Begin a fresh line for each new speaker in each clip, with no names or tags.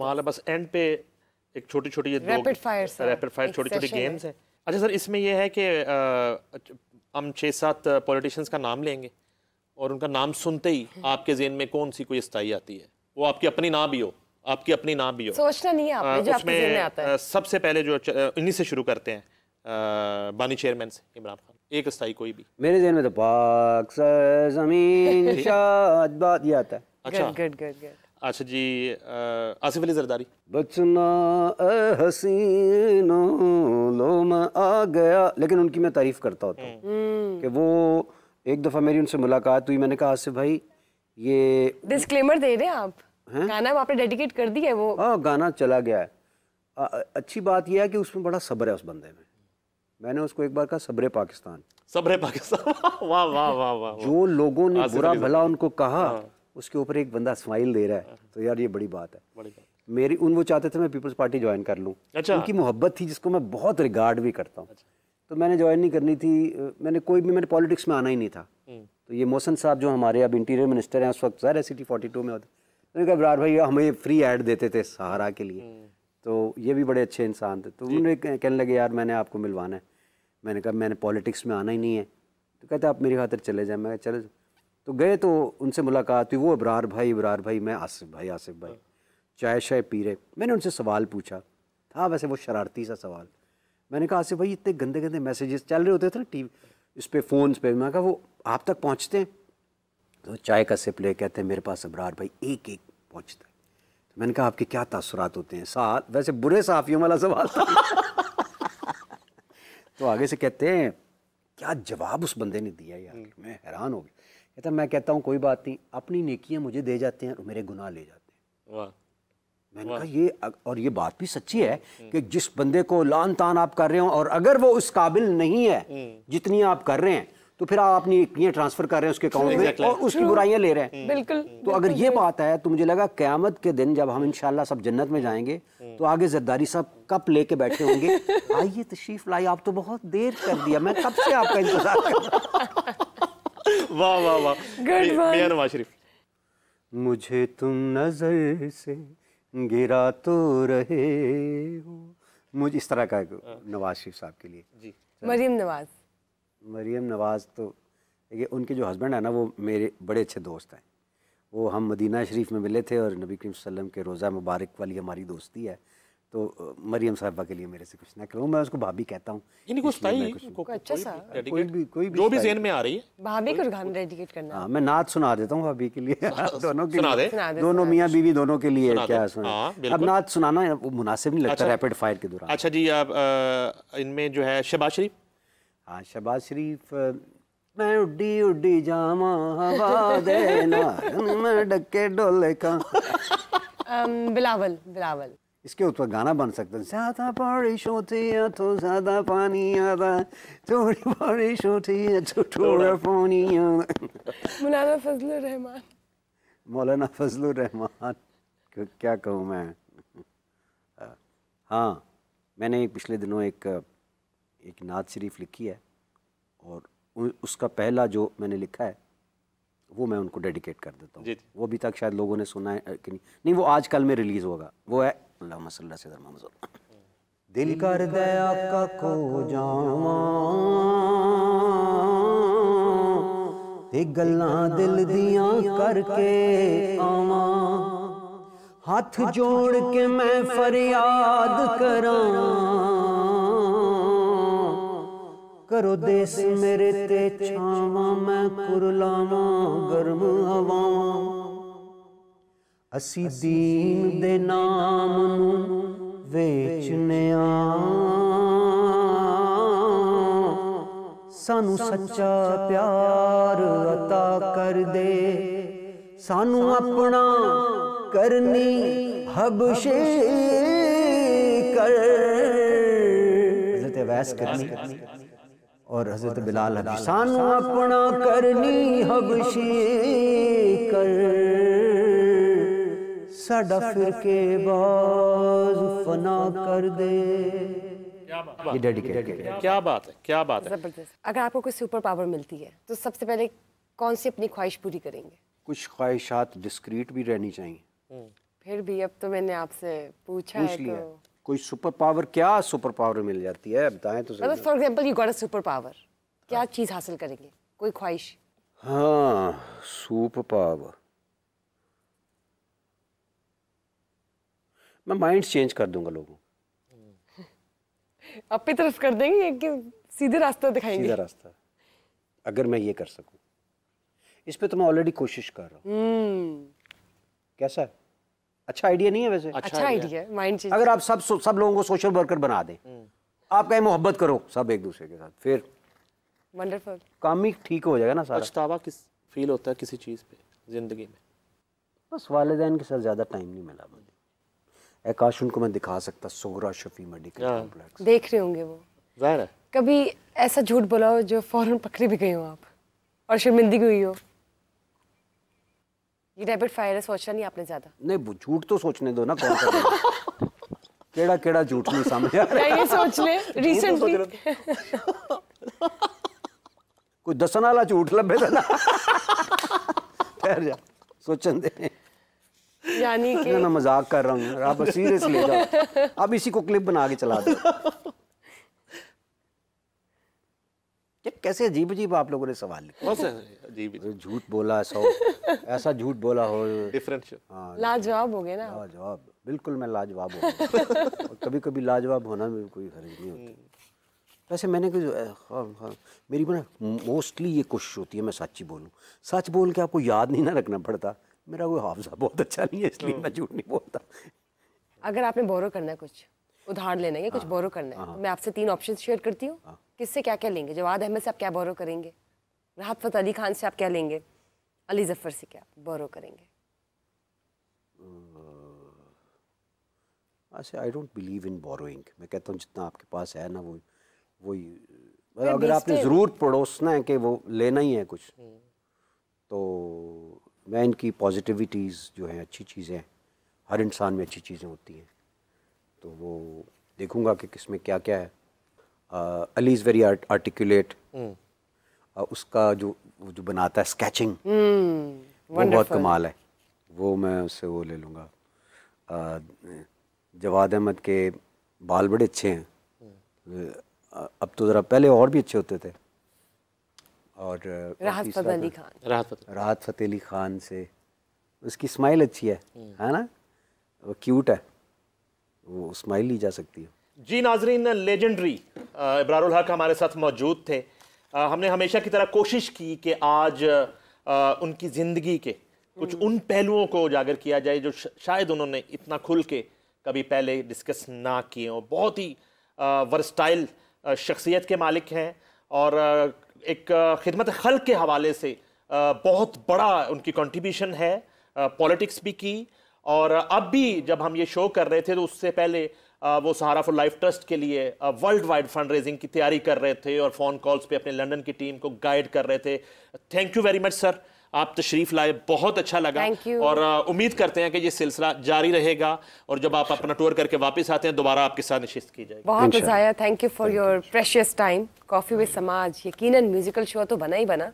कमाल तो है बस एंड पे एक छोटी छोटी ये रैपिड फायर रैपिड फायर छोटी छोटी गेम्स हैं अच्छा सर इसमें यह है कि हम छः सात पॉलिटिशियंस का नाम लेंगे और उनका नाम सुनते ही आपके जेन में कौन सी कोई स्थाई आती है वो आपकी अपनी ना भी हो आपकी अपनी ना भी हो सोचना नहीं आपने आ, जो आपके में आता है सबसे पहले जो इन्हीं से शुरू करते हैं आ, बानी चेयरमैन से इमरान खान एक स्थाई कोई भी
मेरे जेन में तो पाक सर जमीन शाद बात ये आता है अच्छा गुड
गुड गुड अच्छा जी आसिफ अली जरदारी
बचना हसीनो लो मैं आ गया लेकिन उनकी मैं तारीफ करता होता हूँ हम्म। हम्म। कि वो एक दफ़ा मेरी उनसे मुलाकात हुई मैंने कहा आसिफ भाई ये डिस्क्लेमर दे रहे हैं आप है? गाना आपने डेडिकेट कर दिया है वो हाँ गाना चला गया है आ, अच्छी बात यह है कि उसमें बड़ा सब्र है उस बंदे में मैंने उसको एक बार कहा सब्र पाकिस्तान
सब्र पाकिस्तान वाह वाह वाह वाह
जो लोगों ने बुरा भला उनको कहा हाँ। उसके ऊपर एक बंदा स्माइल दे रहा है हाँ। तो यार ये बड़ी बात है बड़ी बात मेरी उन वो चाहते थे मैं पीपल्स पार्टी ज्वाइन कर लूँ अच्छा उनकी मोहब्बत थी जिसको मैं बहुत रिगार्ड भी करता हूँ अच्छा। तो मैंने ज्वाइन नहीं करनी थी मैंने कोई भी मैंने पॉलिटिक्स में आना ही नहीं था हम्म। तो ये मोहसन साहब जो हमारे अब इंटीरियर मिनिस्टर हैं उस वक्त ज़ाहिर सिटी फोर्टी टू में होते उन्होंने कहा बरार भाई हमें फ्री एड देते थे सहारा के लिए हम्म। तो ये भी बड़े अच्छे इंसान थे तो उन्होंने कहने लगे यार मैंने आपको मिलवाना है मैंने कहा मैंने पॉलिटिक्स में आना ही नहीं है तो कहते आप मेरी खातर चले जाए मैं चले जाऊँ तो गए तो उनसे मुलाकात हुई वो इब्रार भाई इब्रार भाई मैं आसिफ भाई आसिफ भाई चाय शाय पी रहे मैंने उनसे सवाल पूछा था वैसे वो शरारती सा सवाल मैंने कहा आसिफ भाई इतने गंदे गंदे मैसेजेस चल रहे होते थे ना टी इस पर फ़ोन पर मैं कहा वो आप तक पहुँचते हैं तो चाय का सिप ले कहते हैं मेरे पास अबरार भाई एक एक पहुँचता है तो मैंने कहा आपके क्या तासरात होते हैं सा वैसे बुरे साफियों वाला सवाल था तो आगे से कहते हैं क्या जवाब उस बंदे ने दिया यार हम्म। मैं हैरान हो गया कहता मैं कहता हूँ कोई बात नहीं अपनी नेकियाँ मुझे दे जाते हैं और मेरे गुनाह ले जाते हैं मैंने कहा ये और ये बात भी सच्ची है हम्म। कि जिस बंदे को लान तान आप कर रहे हो और अगर वो उस काबिल नहीं है हम्म। जितनी आप कर रहे हैं तो फिर आप अपनी नेकियाँ ट्रांसफर कर रहे हैं उसके अकाउंट में और उसकी बुराइयाँ ले रहे हैं हम्म। बिल्कुल तो अगर ये बात है तो मुझे लगा क्यामत के दिन जब हम इंशाल्लाह सब जन्नत में जाएंगे तो आगे जरदारी साहब कप लेके बैठे होंगे आइए तशरीफ लाई आप तो बहुत देर कर दिया मैं कब से आपका इंतजार कर रहा हूँ वाह वाह वाह गुड नवाज शरीफ मुझे तुम नजर से गिरा तो रहे हो मुझे इस तरह का हाँ। नवाज शरीफ साहब के लिए जी मरियम नवाज मरियम नवाज तो देखिए उनके जो हस्बैंड है ना वो मेरे बड़े अच्छे दोस्त हैं वो हम मदीना शरीफ में मिले थे और नबी करीम वसल्लम के रोज़ा मुबारक वाली हमारी दोस्ती है तो मरियम साहबा के लिए मेरे से कुछ ना करो मैं उसको भाभी कहता हूँ मैं नाच सुना देता हूँ भाभी के लिए दोनों के लिए दोनों मियाँ बीवी दोनों के लिए क्या हाँ, सुना अब नाच सुनाना मुनासिब नहीं लगता रैपिड अच्छा। फायर के दौरान
अच्छा जी आप इनमें जो है शहबाज
शरीफ हाँ शहबाज शरीफ मैं उड्डी उड्डी जामा हवा देना मैं डके डोले का
बिलावल बिलावल
इसके ऊपर गाना बन सकता है ज्यादा बारिश होती है तो ज्यादा पानी आता थोड़ी बारिश होती है तो थोड़ा तो पानी आता मौलाना
फजल रहमान
मौलाना फजल रहमान क्या कहूँ मैं हाँ मैंने पिछले दिनों एक एक नात शरीफ लिखी है और उसका पहला जो मैंने लिखा है वो मैं उनको डेडिकेट कर देता हूँ वो अभी तक शायद लोगों ने सुना है कि नहीं नहीं वो आज कल में रिलीज़ होगा वो है अल्लाह मसल दिल कर दे को जावा गल दिल दिया करके आवा हाथ जोड़ के मैं फरियाद करा करो देश मेरे ते छावा मैं कुरलावा गर्म हवावा असी ਦੀਨ ਦੇ ਨਾਮ ਨੂੰ ਵੇਚਨੇ ਆ ਸਾਨੂੰ ਸੱਚਾ ਪਿਆਰ عطا ਕਰ ਦੇ ਸਾਨੂੰ ਆਪਣਾ ਕਰਨੀ ਹਬਸ਼ੇ कर हजरत और हजरत बिलाल सानू अपना करनी हबशे कर ਸਾਡਾ ਫਿਰਕੇ ਬਾਜ਼ ਫਨਾ ਕਰ ਦੇ क्या बात है क्या बात है क्या बात है
जबरदस्त अगर आपको कोई सुपर पावर मिलती है तो सबसे पहले कौन सी अपनी ख्वाहिश पूरी करेंगे
कुछ ख्वाहिशात डिस्क्रीट भी रहनी चाहिए
हम्म। फिर भी अब तो मैंने आपसे पूछा पूछ है तो...
कोई सुपर पावर क्या सुपर पावर मिल जाती है बताएं तो मतलब for
example you got a super power क्या चीज हासिल करेंगे कोई ख्वाहिश
हाँ सुपर पावर मैं माइंड चेंज कर दूंगा लोगों
अपनी तरफ कर देंगे कि
सीधे रास्ता दिखाएंगे सीधा रास्ता अगर मैं ये कर सकूं इस पे तो मैं ऑलरेडी कोशिश कर रहा हूं hmm. कैसा है अच्छा आइडिया नहीं है वैसे अच्छा आइडिया
है माइंड चेंज अगर आप
सब सब लोगों को सोशल वर्कर बना दें hmm. आप कहें मोहब्बत करो सब एक दूसरे के साथ फिर वंडरफुल काम ही ठीक हो जाएगा ना सारा पछतावा किस फील होता है
किसी चीज़ पे ज़िंदगी में
बस वालिदैन के साथ ज़्यादा टाइम नहीं मिला मुझे आकाश उनको मैं दिखा सकता सोहरा शफी मेडिकल हाँ। कॉम्प्लेक्स
देख रहे होंगे वो ज़ाहिर है कभी ऐसा झूठ बोला हो जो फ़ौरन पकड़ी भी गई हो आप और शर्मिंदगी हुई हो ये रैपिड फायर है सोचना नहीं आपने ज़्यादा
नहीं झूठ तो सोचने दो ना कौन सा केड़ा केड़ा झूठ नहीं सामने आ रहा ये सोच ले तो
रिसेंटली
कोई दसन वाला झूठ लबे था ना ठहर जा सोचन दे
जानी के मैं
मजाक कर रहा हूँ आप सीरियस ले जाओ अब इसी को क्लिप बना के चला दो ये कैसे अजीब अजीब आप लोगों ने सवाल लिखे झूठ बोला सौ ऐसा झूठ बोला हो हाँ,
लाजवाब हो गए ना
लाजवाब बिल्कुल मैं लाजवाब हो कभी कभी लाजवाब होना भी कोई हर्ज नहीं होती वैसे मैंने कुछ हाँ, हाँ। मेरी ना मोस्टली ये कोशिश होती है मैं सच ही बोलूँ सच बोल के आपको याद नहीं ना रखना पड़ता मेरा वो हाफजा बहुत अच्छा नहीं है इसलिए मैं झूठ नहीं बोलता
अगर आपने बोरो करना है कुछ उधार लेना है कुछ बोरो हाँ। करना है हाँ। तो मैं आपसे तीन ऑप्शन शेयर करती हूँ हाँ। किससे क्या क्या लेंगे जवाद अहमद से आप क्या बोरो करेंगे राहत फतेह अली खान से आप क्या लेंगे अली जफर से क्या बोरो करेंगे
ऐसे I don't believe in borrowing मैं कहता हूँ जितना आपके पास है ना वो वही अगर आपने ज़रूर पड़ोसना है कि वो लेना ही है कुछ हम्म। तो मैं इनकी पॉजिटिविटीज़ जो हैं अच्छी चीज़ें हर इंसान में अच्छी चीज़ें होती हैं तो वो देखूंगा कि किस में क्या क्या है Ali is very articulate
hmm.
उसका जो जो बनाता है स्केचिंग हम्म,
mm, वो बहुत कमाल
है वो मैं उससे वो ले लूँगा जवाद अहमद के बाल बड़े अच्छे हैं हम्म। अब तो ज़रा पहले और भी अच्छे होते थे और राहत फतेह अली खान राहत फतेह अली खान से उसकी स्माइल अच्छी है हम्म। है ना वो क्यूट है वो स्माइल ली जा सकती है
जी नाजरीन लेजेंडरी इब्रारुल हक हमारे साथ मौजूद थे आ, हमने हमेशा की तरह कोशिश की कि आज आ, उनकी ज़िंदगी के कुछ हम्म। उन पहलुओं को उजागर किया जाए जो शायद उन्होंने इतना खुल के कभी पहले डिस्कस ना किए हों बहुत ही वर्स्टाइल शख्सियत के मालिक हैं और एक खिदमत खल के हवाले से बहुत बड़ा उनकी कंट्रीब्यूशन है पॉलिटिक्स भी की और अब भी जब हम ये शो कर रहे थे तो उससे पहले वो सहारा फॉर लाइफ ट्रस्ट के लिए वर्ल्ड वाइड फंड रेजिंग की तैयारी कर रहे थे और फ़ोन कॉल्स पे अपने लंदन की टीम को गाइड कर रहे थे thank you very much sir आप तशरीफ़ लाए बहुत अच्छा लगा और उम्मीद करते हैं कि ये सिलसिला जारी रहेगा और जब आप अपना टूर करके वापस आते हैं दोबारा आपके साथ नशिस्त की जाएगी बहुत
मज़ाया thank you for your precious time coffee with Samaj यकीनन म्यूज़िकल शो तो बना ही बना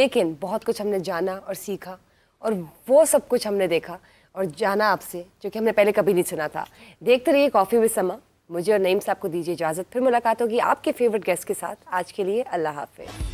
लेकिन बहुत कुछ हमने जाना और सीखा और वो सब कुछ हमने देखा और जाना आपसे जो कि हमने पहले कभी नहीं सुना था देखते रहिए कॉफ़ी विद समा मुझे और नईम साहब को दीजिए इजाज़त फिर मुलाकात होगी आपके फेवरेट गेस्ट के साथ आज के लिए अल्लाह हाफिज